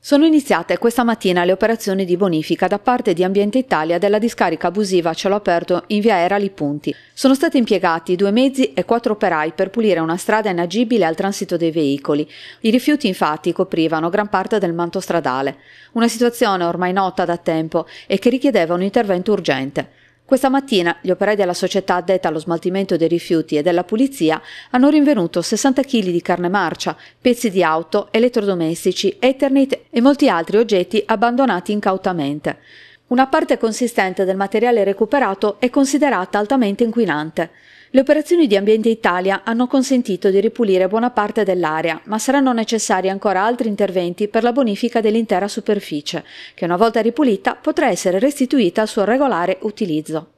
Sono iniziate questa mattina le operazioni di bonifica da parte di Ambiente Italia della discarica abusiva a cielo aperto in via Erali Punti. Sono stati impiegati due mezzi e quattro operai per pulire una strada inagibile al transito dei veicoli. I rifiuti infatti coprivano gran parte del manto stradale, una situazione ormai nota da tempo e che richiedeva un intervento urgente. Questa mattina gli operai della società addetta allo smaltimento dei rifiuti e della pulizia hanno rinvenuto 60 kg di carne marcia, pezzi di auto, elettrodomestici, Ethernet e molti altri oggetti abbandonati incautamente. Una parte consistente del materiale recuperato è considerata altamente inquinante. Le operazioni di Ambiente Italia hanno consentito di ripulire buona parte dell'area, ma saranno necessari ancora altri interventi per la bonifica dell'intera superficie, che una volta ripulita potrà essere restituita al suo regolare utilizzo.